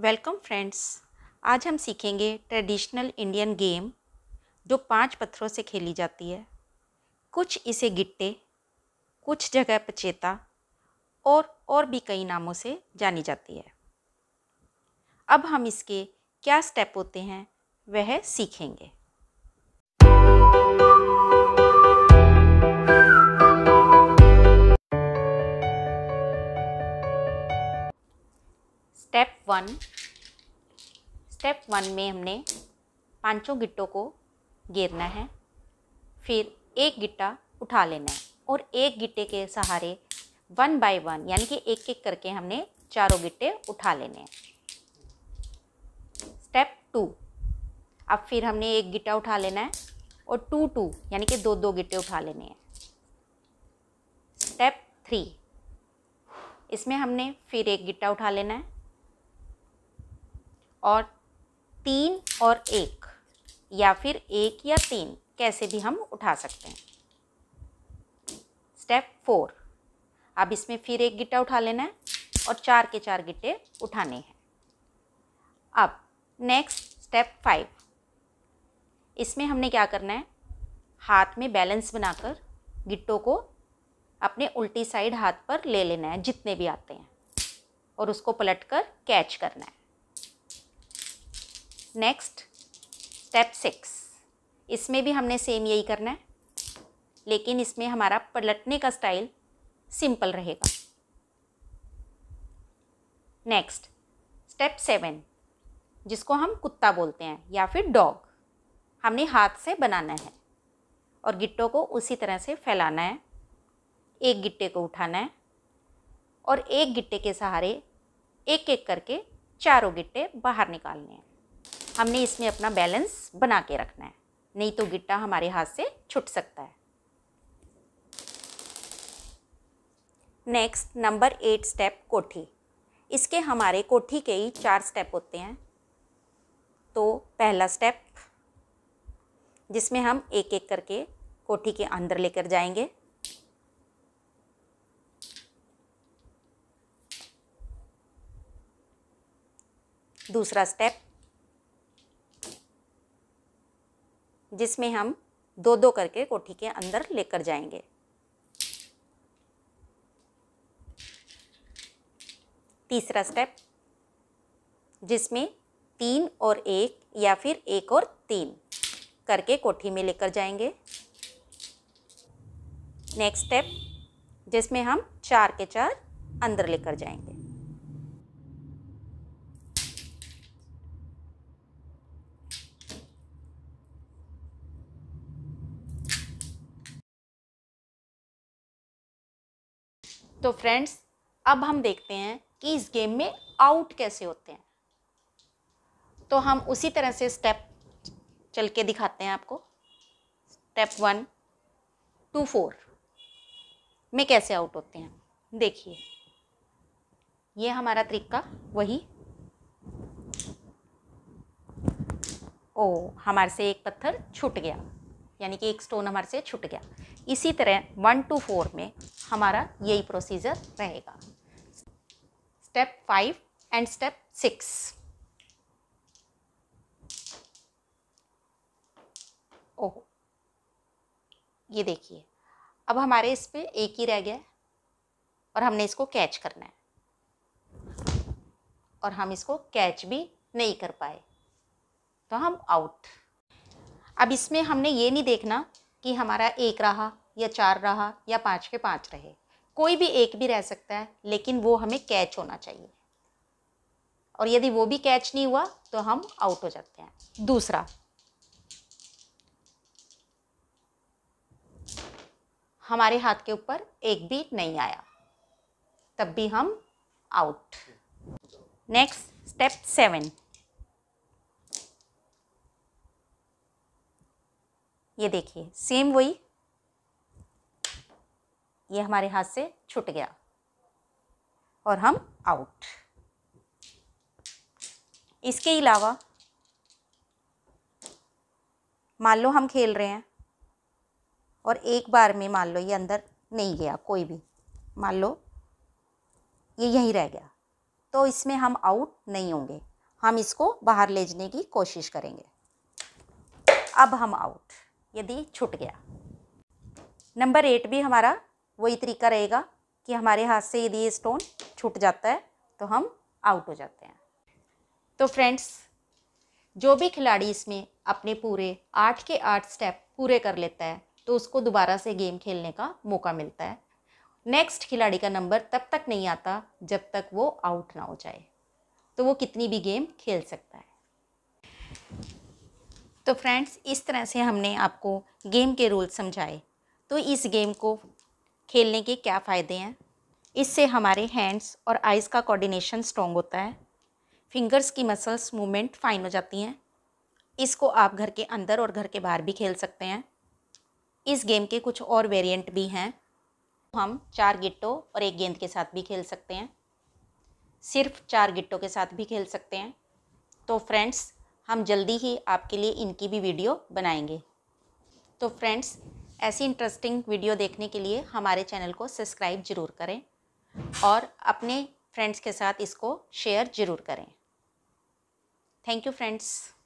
welcome friends आज हम सीखेंगे ट्रेडिशनल इंडियन गेम जो पांच पत्थरों से खेली जाती है कुछ इसे गिट्टे कुछ जगह पचेता और और भी कई नामों से जानी जाती है अब हम इसके क्या स्टेप होते हैं वह सीखेंगे वन स्टेप वन में हमने पांचों गिट्टों को घेरना है फिर एक गिट्टा उठा लेना है और एक गिट्टे के सहारे वन बाय वन यानी कि एक एक करके हमने चारों गिट्टे उठा लेने हैं स्टेप टू अब फिर हमने एक गिट्टा उठा लेना है और टू टू यानी कि दो दो गिट्टे उठा लेने हैं स्टेप थ्री इसमें हमने फिर एक गिट्टा उठा लेना है और तीन और एक या फिर एक या तीन कैसे भी हम उठा सकते हैं स्टेप फोर अब इसमें फिर एक गिट्टा उठा लेना है और चार के चार गिट्टे उठाने हैं अब नेक्स्ट स्टेप फाइव इसमें हमने क्या करना है हाथ में बैलेंस बनाकर गिट्टों को अपने उल्टी साइड हाथ पर ले लेना है जितने भी आते हैं और उसको पलटकर कैच करना है नेक्स्ट स्टेप सिक्स इसमें भी हमने सेम यही करना है लेकिन इसमें हमारा पलटने का स्टाइल सिंपल रहेगा नेक्स्ट स्टेप सेवन जिसको हम कुत्ता बोलते हैं या फिर डॉग हमने हाथ से बनाना है और गिट्टों को उसी तरह से फैलाना है एक गिट्टे को उठाना है और एक गिट्टे के सहारे एक एक करके चारों गिट्टे बाहर निकालने हैं हमने इसमें अपना बैलेंस बना के रखना है नहीं तो गिट्टा हमारे हाथ से छुट सकता है नेक्स्ट नंबर एट स्टेप कोठी इसके हमारे कोठी के ही चार स्टेप होते हैं तो पहला स्टेप जिसमें हम एक एक करके कोठी के अंदर लेकर जाएंगे दूसरा स्टेप जिसमें हम दो दो करके कोठी के अंदर लेकर जाएंगे तीसरा स्टेप जिसमें तीन और एक या फिर एक और तीन करके कोठी में लेकर जाएंगे नेक्स्ट स्टेप जिसमें हम चार के चार अंदर लेकर जाएंगे तो फ्रेंड्स अब हम देखते हैं कि इस गेम में आउट कैसे होते हैं तो हम उसी तरह से स्टेप चल के दिखाते हैं आपको स्टेप वन टू फोर में कैसे आउट होते हैं देखिए ये हमारा तरीका वही ओ हमारे से एक पत्थर छूट गया यानी कि एक स्टोन हमारे से छूट गया इसी तरह वन टू फोर में हमारा यही प्रोसीजर रहेगा step five and step six oh ये देखिए अब हमारे इस पर एक ही रह गया है और हमने इसको कैच करना है और हम इसको कैच भी नहीं कर पाए तो हम आउट अब इसमें हमने ये नहीं देखना कि हमारा एक रहा या चार रहा या पाँच के पाँच रहे कोई भी एक भी रह सकता है लेकिन वो हमें कैच होना चाहिए और यदि वो भी कैच नहीं हुआ तो हम आउट हो जाते हैं दूसरा हमारे हाथ के ऊपर एक भी नहीं आया तब भी हम आउट नेक्स्ट स्टेप सेवन ये देखिए सेम वही ये हमारे हाथ से छूट गया और हम आउट इसके अलावा मान लो हम खेल रहे हैं और एक बार में मान लो ये अंदर नहीं गया कोई भी मान लो ये यहीं रह गया तो इसमें हम आउट नहीं होंगे हम इसको बाहर ले जाने की कोशिश करेंगे अब हम आउट यदि छूट गया नंबर एट भी हमारा वही तरीका रहेगा कि हमारे हाथ से यदि ये स्टोन छूट जाता है तो हम आउट हो जाते हैं तो फ्रेंड्स जो भी खिलाड़ी इसमें अपने पूरे आठ के आठ स्टेप पूरे कर लेता है तो उसको दोबारा से गेम खेलने का मौका मिलता है नेक्स्ट खिलाड़ी का नंबर तब तक नहीं आता जब तक वो आउट ना हो जाए तो वो कितनी भी गेम खेल सकता है तो फ्रेंड्स इस तरह से हमने आपको गेम के रूल समझाए तो इस गेम को खेलने के क्या फ़ायदे हैं इससे हमारे हैंड्स और आइज़ का कोऑर्डिनेशन स्ट्रॉन्ग होता है फिंगर्स की मसल्स मूवमेंट फाइन हो जाती हैं इसको आप घर के अंदर और घर के बाहर भी खेल सकते हैं इस गेम के कुछ और वेरिएंट भी हैं हम चार गिट्टों और एक गेंद के साथ भी खेल सकते हैं सिर्फ चार गिट्टों के साथ भी खेल सकते हैं तो फ्रेंड्स हम जल्दी ही आपके लिए इनकी भी वीडियो बनाएंगे तो फ्रेंड्स ऐसी इंटरेस्टिंग वीडियो देखने के लिए हमारे चैनल को सब्सक्राइब ज़रूर करें और अपने फ्रेंड्स के साथ इसको शेयर ज़रूर करें थैंक यू फ्रेंड्स